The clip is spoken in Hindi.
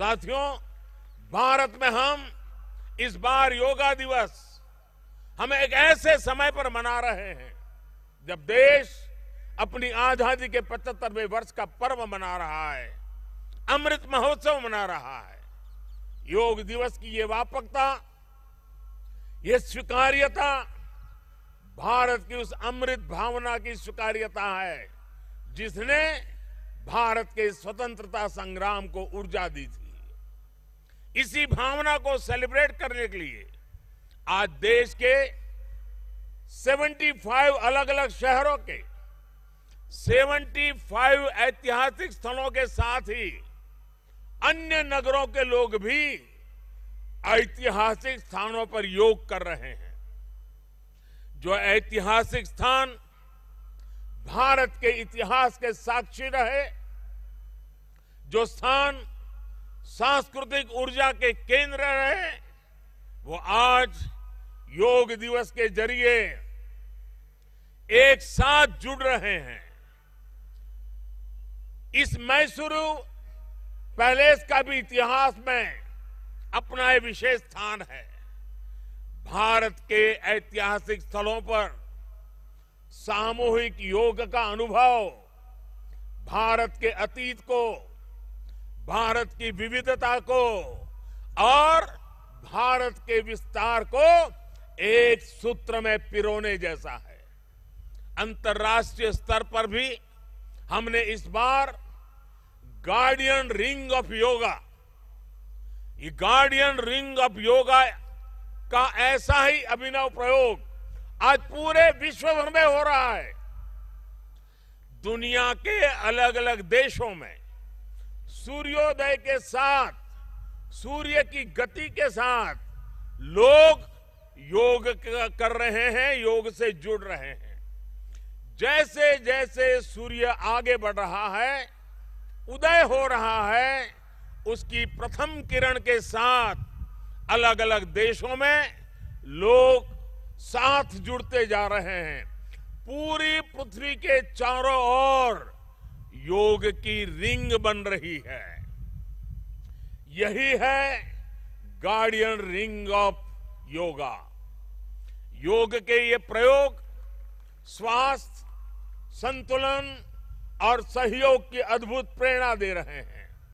साथियों भारत में हम इस बार योगा दिवस हम एक ऐसे समय पर मना रहे हैं जब देश अपनी आजादी के पचहत्तरवें वर्ष का पर्व मना रहा है अमृत महोत्सव मना रहा है योग दिवस की ये व्यापकता ये स्वीकार्यता भारत की उस अमृत भावना की स्वीकार्यता है जिसने भारत के स्वतंत्रता संग्राम को ऊर्जा दी थी इसी भावना को सेलिब्रेट करने के लिए आज देश के 75 अलग अलग शहरों के 75 ऐतिहासिक स्थलों के साथ ही अन्य नगरों के लोग भी ऐतिहासिक स्थानों पर योग कर रहे हैं जो ऐतिहासिक स्थान भारत के इतिहास के साक्षी रहे जो स्थान सांस्कृतिक ऊर्जा के केंद्र रहे वो आज योग दिवस के जरिए एक साथ जुड़ रहे हैं इस मैसूरू पैलेस का भी इतिहास में अपना एक विशेष स्थान है भारत के ऐतिहासिक स्थलों पर सामूहिक योग का अनुभव भारत के अतीत को भारत की विविधता को और भारत के विस्तार को एक सूत्र में पिरोने जैसा है अंतर्राष्ट्रीय स्तर पर भी हमने इस बार गार्डियन रिंग ऑफ योगा ये गार्डियन रिंग ऑफ योगा का ऐसा ही अभिनव प्रयोग आज पूरे विश्व भर में हो रहा है दुनिया के अलग अलग देशों में सूर्योदय के साथ सूर्य की गति के साथ लोग योग कर रहे हैं योग से जुड़ रहे हैं जैसे जैसे सूर्य आगे बढ़ रहा है उदय हो रहा है उसकी प्रथम किरण के साथ अलग अलग देशों में लोग साथ जुड़ते जा रहे हैं पूरी पृथ्वी के चारों ओर योग की रिंग बन रही है यही है गार्डियन रिंग ऑफ योगा योग के ये प्रयोग स्वास्थ्य संतुलन और सहयोग की अद्भुत प्रेरणा दे रहे हैं